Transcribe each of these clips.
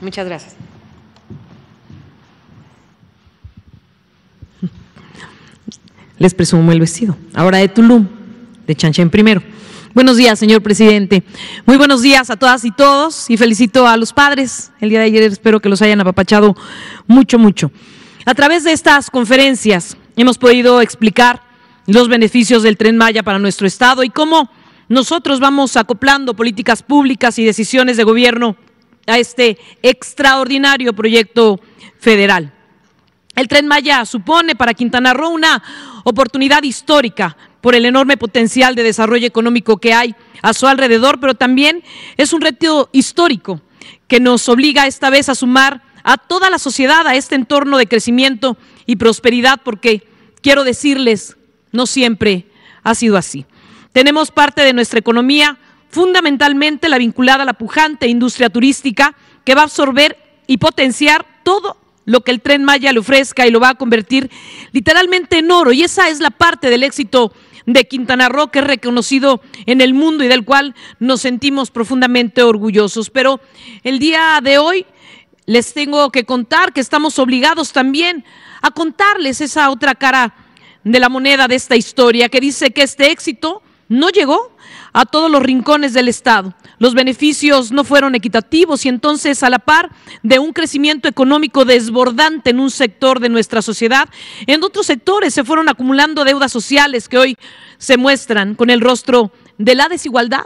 Muchas gracias. Les presumo el vestido. Ahora de Tulum, de Chanchen primero. Buenos días, señor presidente. Muy buenos días a todas y todos y felicito a los padres. El día de ayer espero que los hayan apapachado mucho, mucho. A través de estas conferencias hemos podido explicar los beneficios del tren Maya para nuestro Estado y cómo nosotros vamos acoplando políticas públicas y decisiones de gobierno a este extraordinario proyecto federal. El tren Maya supone para Quintana Roo una oportunidad histórica por el enorme potencial de desarrollo económico que hay a su alrededor, pero también es un reto histórico que nos obliga esta vez a sumar a toda la sociedad a este entorno de crecimiento y prosperidad, porque quiero decirles, no siempre ha sido así. Tenemos parte de nuestra economía fundamentalmente la vinculada a la pujante industria turística que va a absorber y potenciar todo lo que el tren Maya le ofrezca y lo va a convertir literalmente en oro. Y esa es la parte del éxito de Quintana Roo, que es reconocido en el mundo y del cual nos sentimos profundamente orgullosos. Pero el día de hoy les tengo que contar que estamos obligados también a contarles esa otra cara de la moneda de esta historia, que dice que este éxito no llegó a todos los rincones del Estado. Los beneficios no fueron equitativos y entonces a la par de un crecimiento económico desbordante en un sector de nuestra sociedad, en otros sectores se fueron acumulando deudas sociales que hoy se muestran con el rostro de la desigualdad,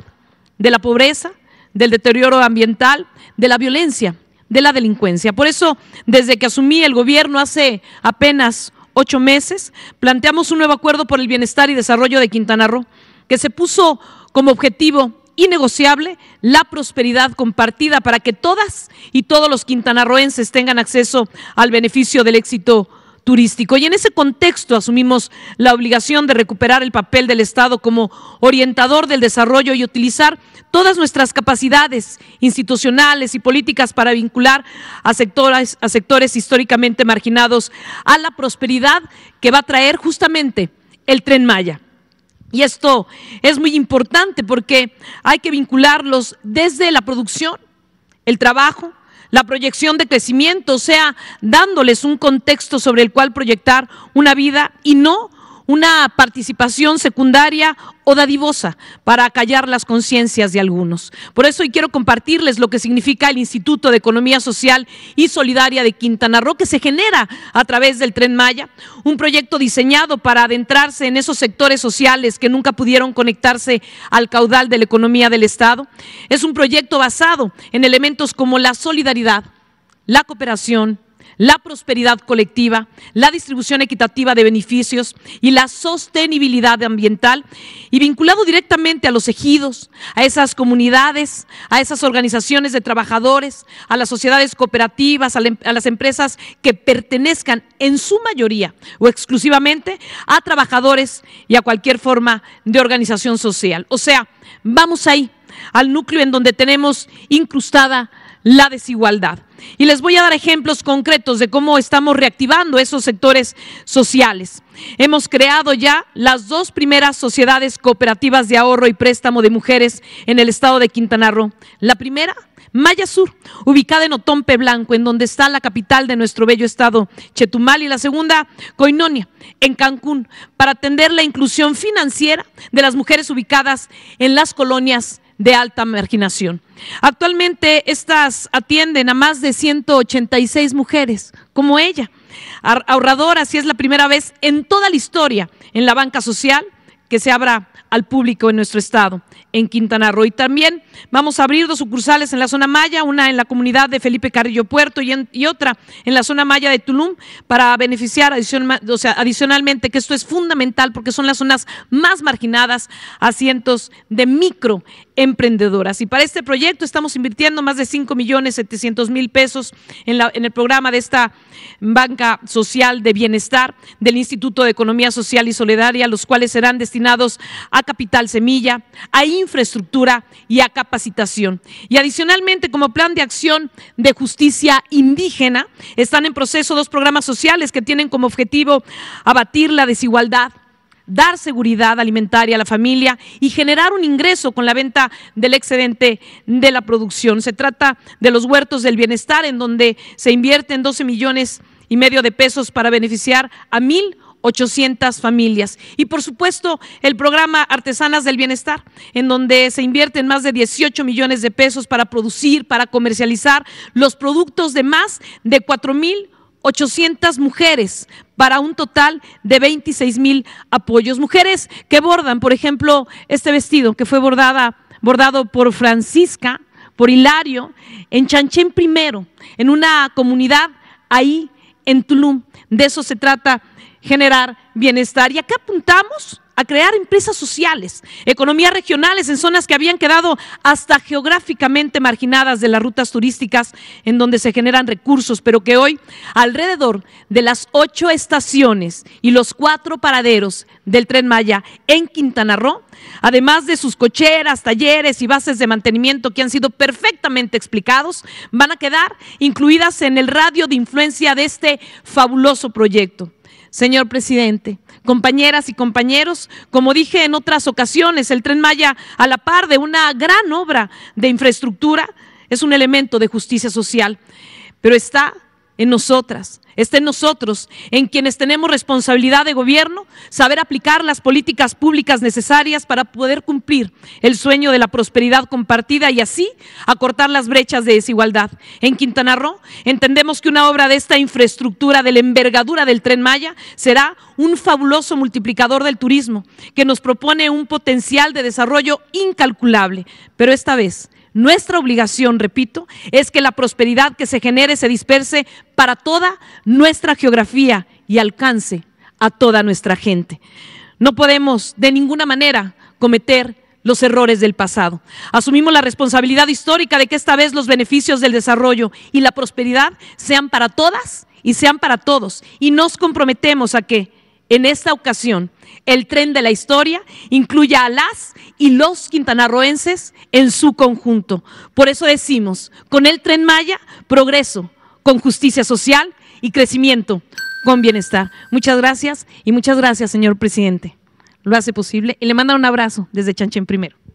de la pobreza, del deterioro ambiental, de la violencia, de la delincuencia. Por eso, desde que asumí el gobierno hace apenas ocho meses, planteamos un nuevo acuerdo por el bienestar y desarrollo de Quintana Roo que se puso como objetivo innegociable la prosperidad compartida para que todas y todos los quintanarroenses tengan acceso al beneficio del éxito turístico. Y en ese contexto asumimos la obligación de recuperar el papel del Estado como orientador del desarrollo y utilizar todas nuestras capacidades institucionales y políticas para vincular a sectores, a sectores históricamente marginados a la prosperidad que va a traer justamente el tren Maya. Y esto es muy importante porque hay que vincularlos desde la producción, el trabajo, la proyección de crecimiento, o sea, dándoles un contexto sobre el cual proyectar una vida y no una participación secundaria o dadivosa para acallar las conciencias de algunos. Por eso hoy quiero compartirles lo que significa el Instituto de Economía Social y Solidaria de Quintana Roo, que se genera a través del Tren Maya, un proyecto diseñado para adentrarse en esos sectores sociales que nunca pudieron conectarse al caudal de la economía del Estado. Es un proyecto basado en elementos como la solidaridad, la cooperación, la prosperidad colectiva, la distribución equitativa de beneficios y la sostenibilidad ambiental, y vinculado directamente a los ejidos, a esas comunidades, a esas organizaciones de trabajadores, a las sociedades cooperativas, em, a, las empresas que pertenezcan en su mayoría o exclusivamente a trabajadores y a cualquier forma de organización social. O sea, vamos ahí al núcleo en donde tenemos incrustada la desigualdad. Y les voy a dar ejemplos concretos de cómo estamos reactivando esos sectores sociales. Hemos creado ya las dos primeras sociedades cooperativas de ahorro y préstamo de mujeres en el estado de Quintana Roo. La primera, Maya Sur, ubicada en Otompe Blanco, en donde está la capital de nuestro bello estado, Chetumal, y la segunda, Coinonia, en Cancún, para atender la inclusión financiera de las mujeres ubicadas en las colonias de alta marginación. Actualmente estas atienden a más de 186 mujeres como ella, ahorradoras, si es la primera vez en toda la historia en la banca social que se abra al público en nuestro estado, en Quintana Roo. Y también Vamos a abrir dos sucursales en la zona Maya, una en la comunidad de Felipe Carrillo Puerto y, otra en la zona Maya de Tulum para beneficiar adicionalmente, que esto es fundamental porque son las zonas más marginadas a cientos de microemprendedoras. Y para este proyecto estamos invirtiendo más de 5 millones 700 mil pesos en, el programa de esta banca social de bienestar del Instituto de Economía Social y Solidaria, los cuales serán destinados a capital semilla, a infraestructura y a capital capacitación. Y adicionalmente, como plan de acción de justicia indígena, están en proceso dos programas sociales que tienen como objetivo abatir la desigualdad dar seguridad alimentaria a la familia y generar un ingreso con la venta del excedente de la producción. Se trata de los huertos del bienestar, en donde se invierten 12 millones y medio de pesos para beneficiar a mil 800 familias. Y por supuesto, el programa Artesanas del Bienestar, en donde se invierten más de 18 millones de pesos para producir, para comercializar los productos de más de 4800 mil mujeres para un total de 26 mil apoyos. Mujeres que bordan, por ejemplo, este vestido que fue bordada, bordado por Francisca, por Hilario, en Chanchén primero, en una comunidad ahí en Tulum. De eso se trata generar bienestar. Y acá apuntamos a crear empresas sociales, economías regionales en zonas que habían quedado hasta geográficamente marginadas de las rutas turísticas en donde se generan recursos, pero que hoy alrededor de las ocho estaciones y los cuatro paraderos del tren Maya en Quintana Roo, además de sus cocheras, talleres y bases de mantenimiento que han sido perfectamente explicados, van a quedar incluidas en el radio de influencia de este fabuloso proyecto. Señor presidente, compañeras y compañeros, como dije en otras ocasiones, el tren Maya, a la par de una gran obra de infraestructura, es un elemento de justicia social, pero está en nosotras, está nosotros, en quienes tenemos responsabilidad de gobierno, saber aplicar las políticas públicas necesarias para poder cumplir el sueño de la prosperidad compartida y así acortar las brechas de desigualdad. En Quintana Roo entendemos que una obra de esta infraestructura de la envergadura del tren Maya será un fabuloso multiplicador del turismo que nos propone un potencial de desarrollo incalculable, pero esta vez nuestra obligación, repito, es que la prosperidad que se genere se disperse para toda nuestra geografía y alcance a toda nuestra gente. No podemos de ninguna manera cometer los errores del pasado. Asumimos la responsabilidad histórica de que esta vez los beneficios del desarrollo y la prosperidad sean para todas y sean para todos. Y nos comprometemos a que en esta ocasión el tren de la historia incluye a las y los quintanarroenses en su conjunto. Por eso decimos, con el tren Maya, progreso, con justicia social y crecimiento, con bienestar. Muchas gracias y muchas gracias, señor presidente. Lo hace posible y le manda un abrazo desde Chanchen primero.